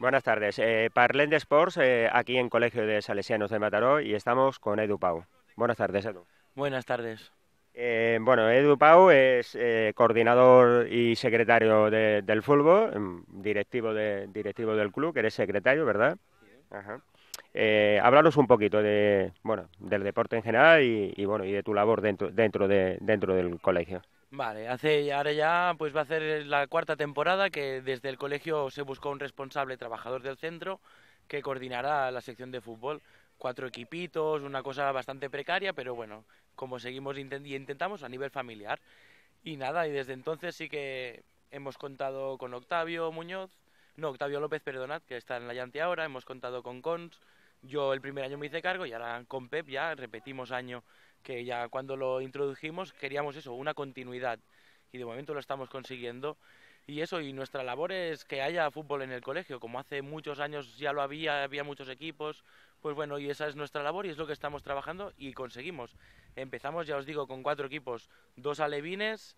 Buenas tardes. Eh, de Sports, eh, aquí en Colegio de Salesianos de Mataró, y estamos con Edu Pau. Buenas tardes, Edu. Buenas tardes. Eh, bueno, Edu Pau es eh, coordinador y secretario del fútbol, em, directivo, del club, que eres secretario, ¿verdad? Ajá. háblanos un poquito de, bueno, del deporte en general y, y, bueno, y de tu labor dentro, dentro del colegio. Vale, hace, ahora ya pues va a ser la cuarta temporada que desde el colegio se buscó un responsable trabajador del centro que coordinará la sección de fútbol. Cuatro equipitos, una cosa bastante precaria, pero bueno, como seguimos intent intentamos a nivel familiar. Y nada, y desde entonces sí que hemos contado con Octavio Muñoz, no, Octavio López, perdonad, que está en la llante ahora, hemos contado con Cons, yo el primer año me hice cargo y ahora con Pep ya repetimos año que ya cuando lo introdujimos queríamos eso, una continuidad. Y de momento lo estamos consiguiendo. Y eso, y nuestra labor es que haya fútbol en el colegio. Como hace muchos años ya lo había, había muchos equipos. Pues bueno, y esa es nuestra labor y es lo que estamos trabajando y conseguimos. Empezamos, ya os digo, con cuatro equipos, dos alevines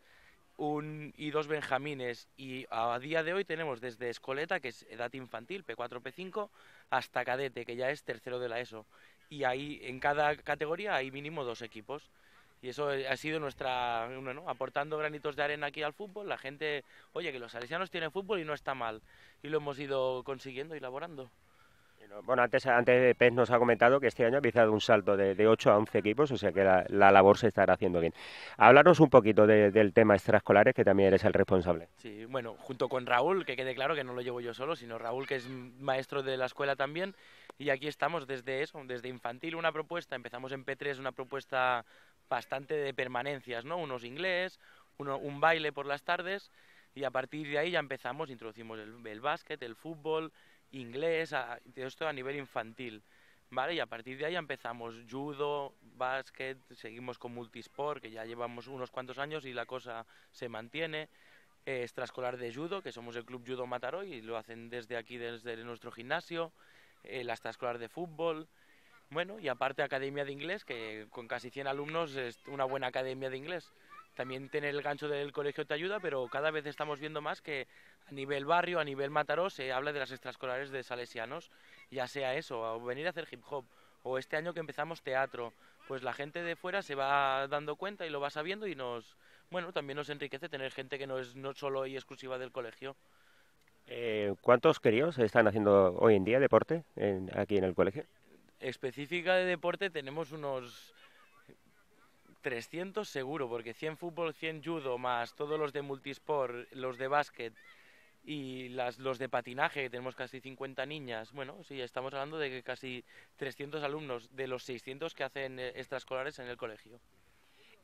un, y dos benjamines. Y a día de hoy tenemos desde Escoleta, que es edad infantil, P4, P5, hasta cadete, que ya es tercero de la ESO y ahí en cada categoría hay mínimo dos equipos. Y eso e, ha sido nuestra, bueno, aportando granitos de arena aquí al fútbol, la gente, oye, que los salesianos tienen fútbol y no está mal. Y lo hemos ido consiguiendo y elaborando. Bueno, antes, antes Pez nos ha comentado que este año ha dado un salto de, de 8 a 11 equipos, o sea que la, labor se estará haciendo bien. ...hablaros un poquito del tema extraescolares, que también eres el responsable. Sí, bueno, junto con Raúl, que quede claro que no lo llevo yo solo, sino Raúl, que es maestro de la escuela también, y aquí estamos desde eso, desde infantil una propuesta, empezamos en P3 una propuesta bastante de permanencias, ¿no? Unos inglés, uno, un baile por las tardes y a partir de ahí ya empezamos, introducimos el, el básquet, el fútbol, inglés, todo esto a nivel infantil. ¿Vale? Y a partir de ahí empezamos judo, básquet, seguimos con multisport, que ya llevamos unos cuantos años y la cosa se mantiene. Eh, extraescolar de judo, que somos el Club Judo Mataró y lo hacen desde aquí, desde nuestro gimnasio el eh, la extraescolar de fútbol, bueno, y aparte academia de inglés, que con casi 100 alumnos es una buena academia de inglés. También tener el gancho del colegio te ayuda, pero cada vez estamos viendo más que a nivel barrio, a nivel Mataró, se habla de las extraescolares de salesianos, ya sea eso, o venir a hacer hip hop, o este año que empezamos teatro, pues la gente de fuera se va dando cuenta y lo va sabiendo y nos, bueno, también nos enriquece tener gente que no es no solo y exclusiva del colegio. Eh, ¿Cuántos queridos están haciendo hoy en día deporte aquí en el colegio? Específica de deporte tenemos unos 300 seguro, porque 100 fútbol, 100 judo, más todos los de multisport, los de básquet y las, los de patinaje, que tenemos casi 50 niñas. Bueno, sí, estamos hablando de que casi 300 alumnos de los 600 que hacen eh, extraescolares en el colegio.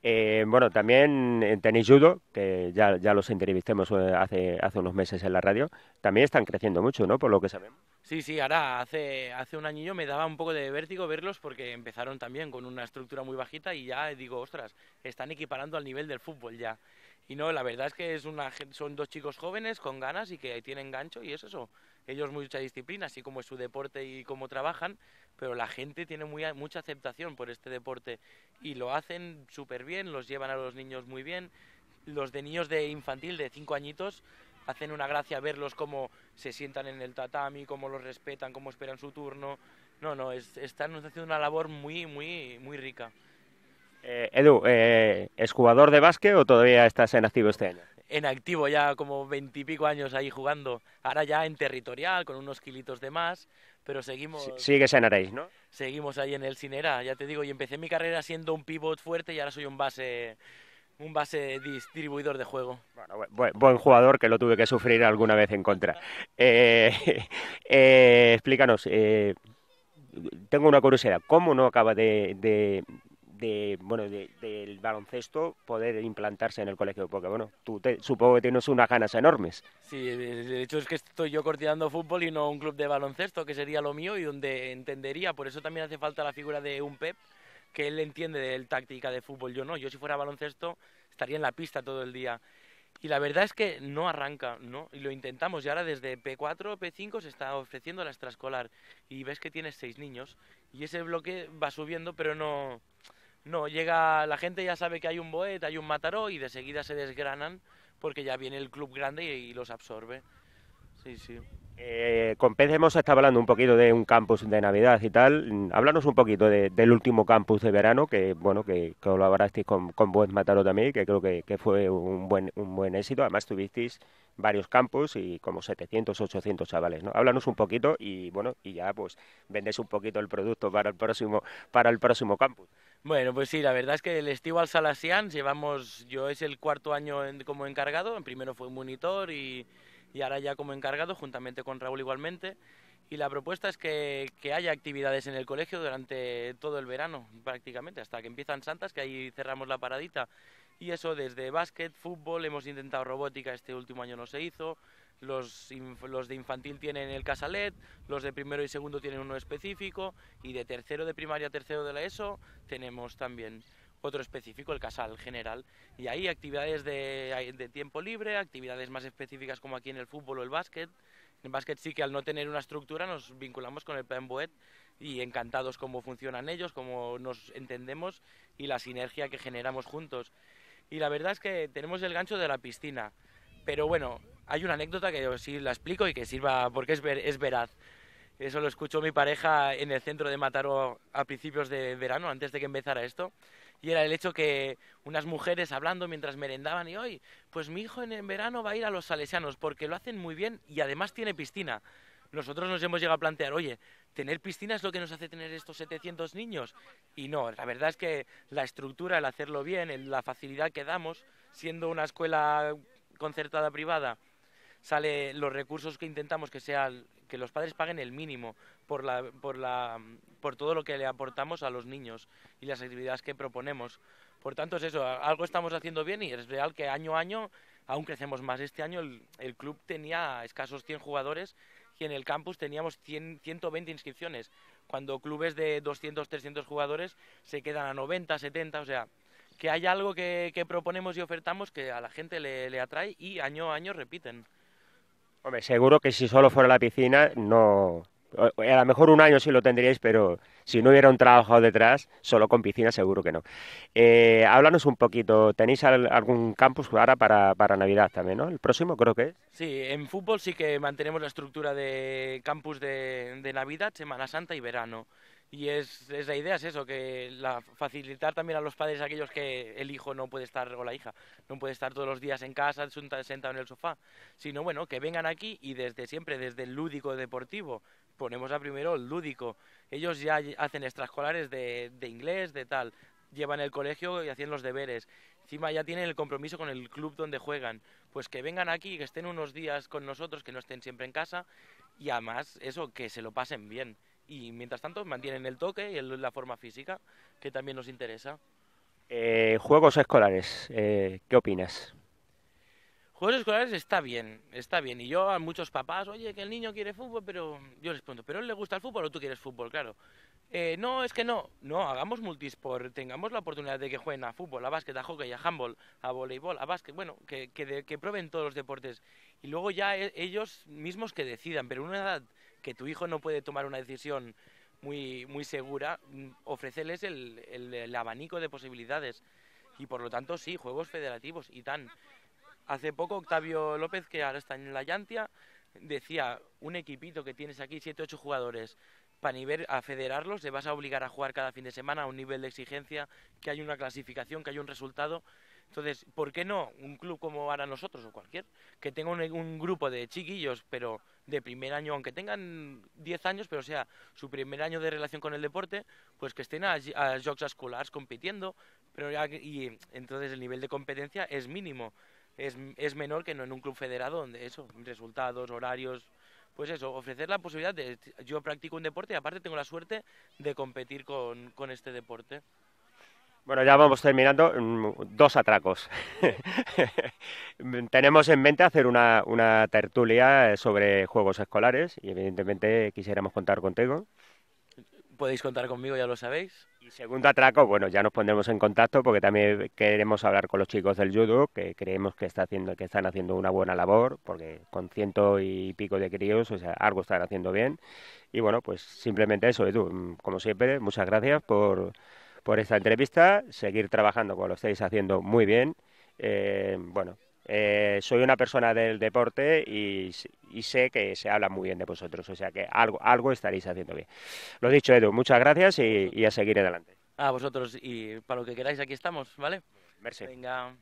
Eh, bueno, también eh, Tenis judo, que ya, ya los entrevistemos eh, hace, hace unos meses en la radio. También están creciendo mucho, ¿no? Por lo que sabemos. Sí, sí, ahora hace, hace un añillo me daba un poco de vértigo verlos porque empezaron también con una estructura muy bajita y ya digo, ostras, están equiparando al nivel del fútbol ya. Y no, la verdad es que es una, son dos chicos jóvenes con ganas y que tienen gancho y es eso. Ellos mucha disciplina, así como es su deporte y cómo trabajan, pero la gente tiene muy, mucha aceptación por este deporte y lo hacen súper bien, los llevan a los niños muy bien. Los de niños de infantil de cinco añitos hacen una gracia verlos cómo se sientan en el tatami, cómo los respetan, cómo esperan su turno. No, no, están haciendo una labor muy, muy, muy rica. Eh, Edu, eh, ¿es jugador de básquet o todavía estás en activo este año? En activo, ya como veintipico años ahí jugando. Ahora ya en territorial, con unos kilitos de más, pero seguimos... sigues en ¿no? Seguimos ahí en el Cinera, ya te digo. Y empecé mi carrera siendo un pivot fuerte y ahora soy un base un base distribuidor de juego. Bueno, buen, jugador que lo tuve que sufrir alguna vez en contra. Eh, explícanos, tengo una curiosidad, ¿cómo no acaba de, de bueno del baloncesto poder implantarse en el colegio porque bueno tú supongo que tienes unas ganas enormes sí de hecho es que estoy yo coordinando fútbol y no un club de baloncesto que sería lo mío y donde entendería por eso también hace falta la figura de un pep que él entiende de táctica de fútbol yo no yo si fuera baloncesto estaría en la pista todo el día y la verdad es que no arranca, ¿no? Y lo intentamos. Y ahora desde P4, P5 se está ofreciendo la extraescolar. Y ves que tienes seis niños. Y ese bloque va subiendo, pero no, no, llega la gente ya sabe que hay un Boet, hay un Mataró y de seguida se desgranan porque ya viene el club grande y, los absorbe. Sí, sí. Eh, con Pez hemos estado hablando un poquito de un campus de Navidad y tal. Háblanos un poquito del último campus de verano, que bueno, que, colaborasteis con, con Boet Mataró también, que creo que, fue un buen, un buen éxito. Además tuvisteis varios campus y como 700, 800 chavales, ¿no? Háblanos un poquito y bueno, y ya pues vendes un poquito el producto para el próximo, para el próximo campus. Bueno, pues sí, la verdad es que el al Salasian llevamos, yo es el cuarto año como encargado, en primero fue monitor y, ahora ya como encargado, juntamente con Raúl igualmente. Y la propuesta es que, que, haya actividades en el colegio durante todo el verano, prácticamente, hasta que empiezan Santas, que ahí cerramos la paradita. Y eso desde básquet, fútbol, hemos intentado robótica, este último año no se hizo, los, de infantil tienen el Casalet, los de primero y segundo tienen uno específico y de tercero de primaria a tercero de la ESO tenemos también otro específico, el casal general. Y ahí actividades de, de, tiempo libre, actividades más específicas como aquí en el fútbol o el básquet. En el básquet sí que al no tener una estructura nos vinculamos con el plan y encantados cómo funcionan ellos, cómo nos entendemos y la sinergia que generamos juntos. Y la verdad es que tenemos el gancho de la piscina, pero bueno, hay una anécdota que yo sí la explico y que sirva porque es, es veraz. Eso lo escuchó mi pareja en el centro de Mataró a principios de verano, antes de que empezara esto. Y era el hecho que unas mujeres hablando mientras merendaban y hoy, pues mi hijo en el verano va a ir a los salesianos porque lo hacen muy bien y además tiene piscina. Nosotros nos hemos llegado a plantear, oye, tener piscina es lo que nos hace tener estos 700 niños. Y no, la verdad es que la estructura, el hacerlo bien, la facilidad que damos, siendo una escuela concertada privada sale los recursos que intentamos que sean, que los padres paguen el mínimo por la, por la por todo lo que le aportamos a los niños y las actividades que proponemos. Por tanto es eso, algo estamos haciendo bien y es real que año a año aún crecemos más. Este año el, el club tenía escasos 100 jugadores y en el campus teníamos 120 inscripciones, cuando clubes de 200, 300 jugadores se quedan a 90, 70, o sea, que hay algo que, que proponemos y ofertamos que a la gente le, le atrae y año a año repiten. Hombre, seguro que si solo fuera la piscina, no. A lo mejor un año sí lo tendríais, pero si no hubiera un trabajo detrás, solo con piscina seguro que no. Eh, háblanos un poquito, ¿tenéis algún campus ahora para, para, Navidad también, El próximo creo que es. Sí, en fútbol sí que mantenemos la estructura de campus de, de Navidad, Semana Santa y verano. Y es, es, la idea es eso, que la, facilitar también a los padres aquellos que el hijo no puede estar, o la hija, no puede estar todos los días en casa, sentado en el sofá, sino bueno, que vengan aquí y desde siempre, desde el lúdico deportivo, ponemos a primero el lúdico. Ellos ya hacen extraescolares de, de inglés, de tal, llevan el colegio y hacen los deberes. Encima ya tienen el compromiso con el club donde juegan. Pues que vengan aquí, que estén unos días con nosotros, que no estén siempre en casa y además eso, que se lo pasen bien y mientras tanto mantienen el toque y la forma física, que también nos interesa. Eh, juegos escolares, eh, ¿qué opinas? Juegos escolares está bien, está bien. Y yo a muchos papás, oye, que el niño quiere fútbol, pero yo les pregunto, ¿pero él le gusta el fútbol o tú quieres fútbol? Claro. Eh, no, es que no. No, hagamos multisport, tengamos la oportunidad de que jueguen a fútbol, a básquet, a hockey, a handball, a voleibol, a básquet, bueno, que, que, que prueben todos los deportes. Y luego ya e, ellos mismos que decidan, pero en una edad que tu hijo no puede tomar una decisión muy, muy segura, mm, ofrecerles el, el, abanico de posibilidades. Y por lo tanto, sí, juegos federativos y tan. Hace poco Octavio López, que ahora está en la Llantia, decía, un equipito que tienes aquí, 7 ocho jugadores, para nivel, a federarlos, te vas a obligar a jugar cada fin de semana a un nivel de exigencia, que hay una clasificación, que haya un resultado, entonces, ¿por qué no un club como ahora nosotros o cualquier, que tenga un, grupo de chiquillos, pero de primer año, aunque tengan 10 años, pero sea su primer año de relación con el deporte, pues que estén a, a jocs escolars compitiendo, pero ya, y entonces el nivel de competencia es mínimo, es, es menor que no en un club federado donde eso, resultados, horarios, pues eso, ofrecer la posibilidad de, yo practico un deporte y aparte tengo la suerte de competir con, con este deporte. Bueno, ya vamos terminando. Mm, dos atracos. Tenemos en mente hacer una, una, tertulia eh, sobre juegos escolares y evidentemente quisiéramos contar contigo. Podéis contar conmigo, ya lo sabéis. el segundo atraco, bueno, ya nos pondremos en contacto porque también queremos hablar con los chicos del judo, que creemos que, está haciendo, que están haciendo una buena labor, porque con ciento y pico de críos, o sea, algo están haciendo bien. Y bueno, pues simplemente eso, tú, mm, como siempre, muchas gracias por por esta entrevista, seguir trabajando como lo estáis haciendo muy bien. Eh, bueno, eh, soy una persona del deporte y, sé que se habla muy bien de vosotros, o sea que algo, algo estaréis haciendo bien. Lo dicho, Edu, muchas gracias y, a seguir adelante. A vosotros y para lo que queráis, aquí estamos, ¿vale? Venga.